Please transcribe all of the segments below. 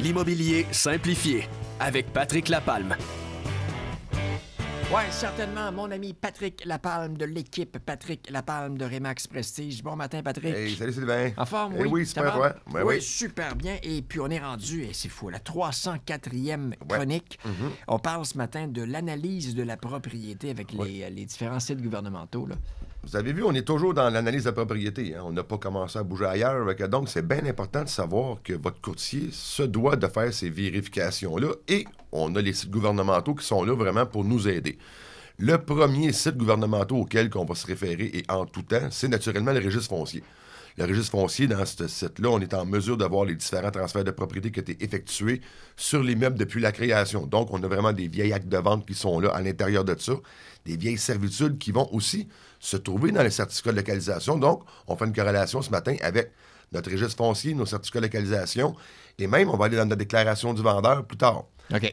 L'immobilier simplifié avec Patrick Lapalme. Oui, certainement, mon ami Patrick Lapalme de l'équipe Patrick Lapalme de Remax Prestige. Bon matin, Patrick. Hey, salut Sylvain. En forme, eh oui. oui, super, oui, super bien. Et puis, on est rendu, et c'est fou, la 304e chronique. Mm-hmm. On parle ce matin de l'analyse de la propriété avec les, les, différents sites gouvernementaux. Là. Vous avez vu, on est toujours dans l'analyse de propriété. Hein. On n'a pas commencé à bouger ailleurs. donc, c'est bien important de savoir que votre courtier se doit de faire ces vérifications-là et on a les sites gouvernementaux qui sont là vraiment pour nous aider. Le premier site gouvernemental auquel on va se référer et en tout temps, c'est naturellement le registre foncier le registre foncier, dans ce site-là, on est en mesure d'avoir les différents transferts de propriété qui ont été effectués sur l'immeuble depuis la création. Donc, on a vraiment des vieilles actes de vente qui sont là à l'intérieur de ça, des vieilles servitudes qui vont aussi se trouver dans les certificats de localisation. Donc, on fait une corrélation ce matin avec notre registre foncier, nos certificats de localisation, et même on va aller dans la déclaration du vendeur plus tard.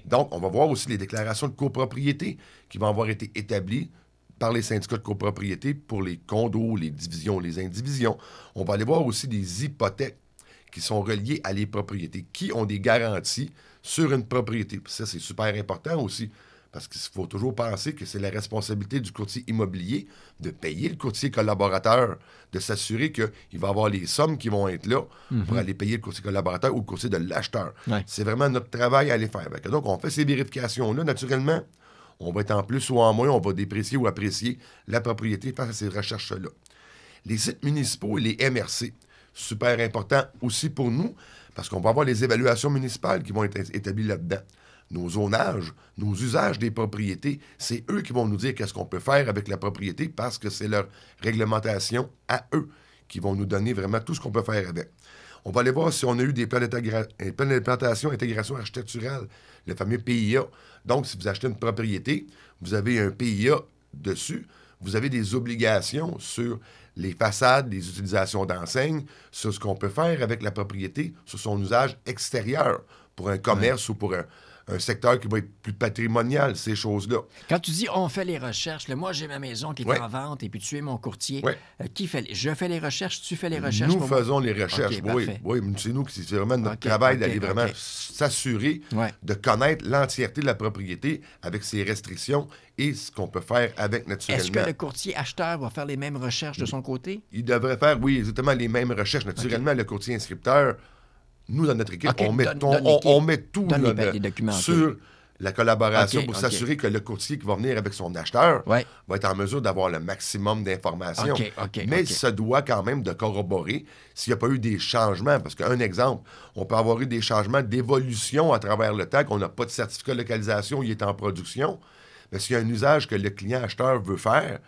Donc, on va voir aussi les déclarations de copropriété qui vont avoir été établies par les syndicats de copropriété pour les condos, les divisions, les indivisions. On va aller voir aussi des hypothèques qui sont reliées à les propriétés, qui ont des garanties sur une propriété. ça, c'est super important aussi, parce qu'il faut toujours penser que c'est la responsabilité du courtier immobilier de payer le courtier collaborateur, de s'assurer qu'il va avoir les sommes qui vont être là pour mhm. aller payer le courtier collaborateur ou le courtier de l'acheteur. C'est vraiment notre travail à aller faire. Donc, on fait ces vérifications-là, naturellement on va être en plus ou en moins, on va déprécier ou apprécier la propriété face à ces recherches-là. Les sites municipaux et les MRC, super important aussi pour nous, parce qu'on va avoir les évaluations municipales qui vont être établies là-dedans. Nos zonages, nos usages des propriétés, c'est eux qui vont nous dire qu'est-ce qu'on peut faire avec la propriété parce que c'est leur réglementation à eux qui vont nous donner vraiment tout ce qu'on peut faire avec. On va aller voir si on a eu des plans euh, d'implantation, intégration architecturale, le fameux PIA. Donc, si vous achetez une propriété, vous avez un PIA dessus, vous avez des obligations sur les façades, les utilisations d'enseignes, sur ce qu'on peut faire avec la propriété, sur son usage extérieur pour un commerce ou pour un un secteur qui va être plus patrimonial, ces choses-là. Quand tu dis on fait les recherches, moi j'ai ma maison qui est en vente et puis tu es mon courtier. Euh, qui fait Je fais les recherches, tu fais les recherches. Nous faisons les recherches, oui. Oui, c'est nous qui c'est vraiment notre travail d'aller vraiment s'assurer de connaître l'entièreté de la propriété avec ses restrictions et ce qu'on peut faire avec naturellement. Est-ce que le courtier acheteur va faire les mêmes recherches de son côté? Il devrait faire, oui, exactement les mêmes recherches. Naturellement, le courtier inscripteur nous, dans notre équipe, on, met met tout sur la collaboration pour s'assurer que le courtier qui va venir avec son acheteur va être en mesure d'avoir le maximum d'informations. Mais il se doit quand même de corroborer s'il n'y a pas eu des changements. Parce qu'un exemple, on peut avoir eu des changements d'évolution à travers le temps, qu'on n'a pas de certificat de localisation, il est en production. Mais s'il y a un usage que le client acheteur veut faire,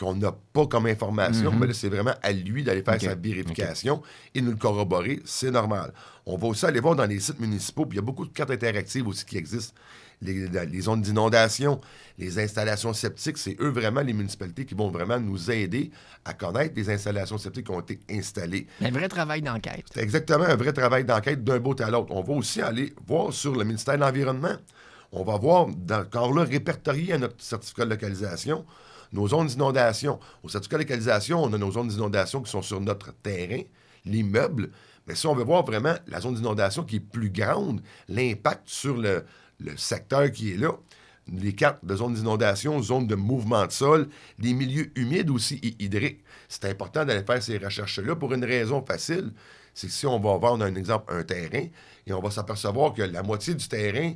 qu'on n'a pas comme information, mhm. mais c'est vraiment à lui d'aller faire sa vérification et nous le corroborer. C'est normal. On va aussi aller voir dans les sites municipaux, puis il y a beaucoup de cartes interactives aussi qui existent. Les, les zones d'inondation, les installations sceptiques, c'est eux vraiment les municipalités qui vont vraiment nous aider à connaître les installations sceptiques qui ont été installées. Un vrai travail d'enquête. C'est exactement un vrai travail d'enquête d'un bout à l'autre. On va aussi aller voir sur le ministère de l'Environnement on va voir, encore là, répertorié à notre certificat de localisation nos zones d'inondation. Au certificat de localisation, on a nos zones d'inondation qui sont sur notre terrain, l'immeuble. Mais si on veut voir vraiment la zone d'inondation qui est plus grande, l'impact sur le, secteur qui est là, les cartes de zones d'inondation, zones de mouvement de sol, les milieux humides aussi et hydriques. C'est important d'aller faire ces recherches-là pour une raison facile. C'est que si on va voir, a un exemple, un terrain, et on va s'apercevoir que la moitié du terrain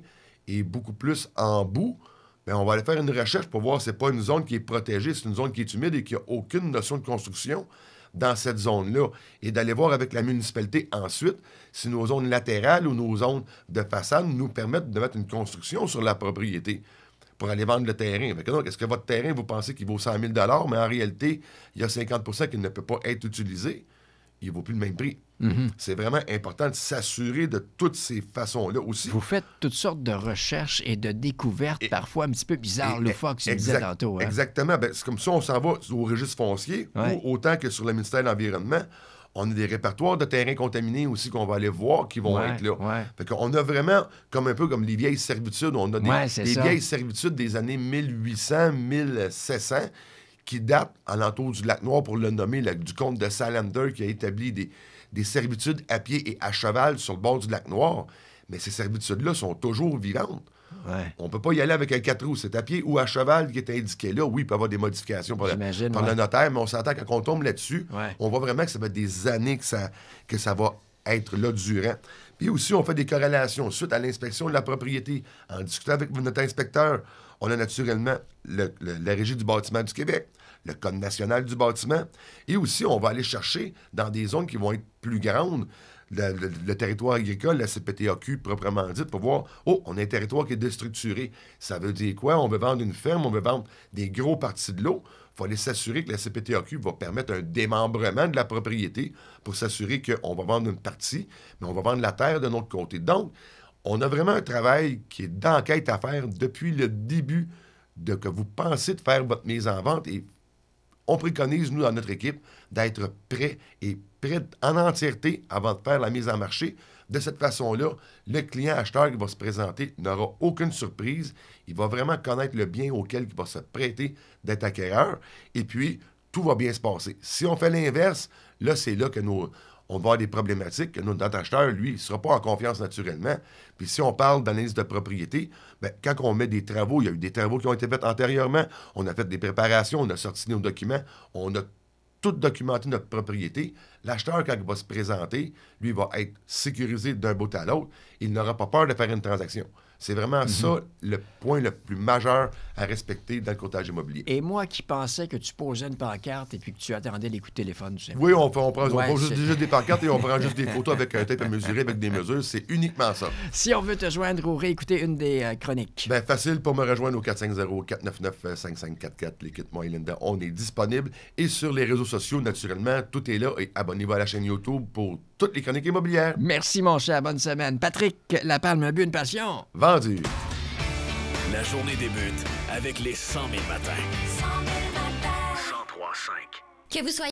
et beaucoup plus en bout, mais ben, on va aller faire une recherche pour voir si ce n'est pas une zone qui est protégée, c'est une zone qui est humide et qu'il qui a aucune notion de construction dans cette zone-là et d'aller voir avec la municipalité ensuite si nos zones latérales ou nos zones de façade nous permettent de mettre une construction sur la propriété pour aller vendre le terrain. est-ce que votre terrain, vous pensez qu'il vaut 100 000 mais en réalité, il y a 50 qui ne peut pas être utilisé, il ne vaut plus le même prix. Mhm. C'est vraiment important de s'assurer de toutes ces façons-là aussi. Vous faites toutes sortes de recherches et de découvertes, parfois un petit peu bizarres, le tu disais tantôt. Hein. Exactement. Ben, c'est comme ça, on s'en va au registre foncier, ou, autant que sur le ministère de l'Environnement. On a des répertoires de terrains contaminés aussi qu'on va aller voir qui vont être là. on a vraiment, comme un peu comme les vieilles servitudes, on a des, des vieilles servitudes des années 1800, 1700 qui date l'entour du lac Noir, pour le nommer, du comte de Salander, qui a établi des, servitudes à pied et à cheval sur le bord du lac Noir. Mais ces servitudes-là sont toujours vivantes. On ne peut pas y aller avec un quatre roues. C'est à pied ou à cheval qui est indiqué là. Oui, il peut y avoir des modifications par, le, notaire, mais on s'attend quand on tombe là-dessus, on voit vraiment que ça va être des années que ça, que ça va être là durant. Puis aussi, on fait des corrélations. Suite à l'inspection de la propriété, en discutant avec notre inspecteur, on a naturellement la Régie du bâtiment du Québec, le Code national du bâtiment, et aussi on va aller chercher dans des zones qui vont être plus grandes. Le, territoire agricole, la CPTAQ proprement dit pour voir, oh, on a un territoire qui est déstructuré. Ça veut dire quoi? On veut vendre une ferme, on veut vendre des gros parties de l'eau. Il faut aller s'assurer que la CPTAQ va permettre un démembrement de la propriété pour s'assurer qu'on va vendre une partie, mais on va vendre la terre de notre côté. Donc, on a vraiment un travail qui est d'enquête à faire depuis le début de que vous pensez de faire votre mise en vente et on préconise, nous, dans notre équipe, d'être prêt et prêt en entièreté avant de faire la mise en marché. De cette façon-là, le client acheteur qui va se présenter n'aura aucune surprise. Il va vraiment connaître le bien auquel il va se prêter d'être acquéreur. Et puis, tout va bien se passer. Si on fait l'inverse, là, c'est là que nous on va avoir des problématiques que notre acheteur, lui, ne sera pas en confiance naturellement. Puis si on parle d'analyse de propriété, bien, quand on met des travaux, il y a eu des travaux qui ont été faits antérieurement, on a fait des préparations, on a sorti nos documents, on a tout documenté notre propriété. L'acheteur, quand il va se présenter, lui, va être sécurisé d'un bout à l'autre. Il n'aura pas peur de faire une transaction. C'est vraiment mhm. ça le point le plus majeur à respecter dans le courtage immobilier. Et moi qui pensais que tu posais une pancarte et puis que tu attendais l'écoute de téléphone, tu sais. Oui, on, on prend, juste, des pancartes et on prend juste des photos avec un tape à mesurer, avec des mesures. C'est uniquement ça. Si on veut te joindre ou réécouter une des euh, chroniques. Bien, facile pour me rejoindre au 450-499-5544. L'équipe-moi et Linda, on est disponible. Et sur les réseaux sociaux, naturellement, tout est là. Et abonnez-vous à la chaîne YouTube pour toutes les chroniques immobilières. Merci, mon cher. Bonne semaine. Patrick la palme a bu une passion. La journée débute avec les 100 000 matins. 100 000 matins. 103.5. Que vous soyez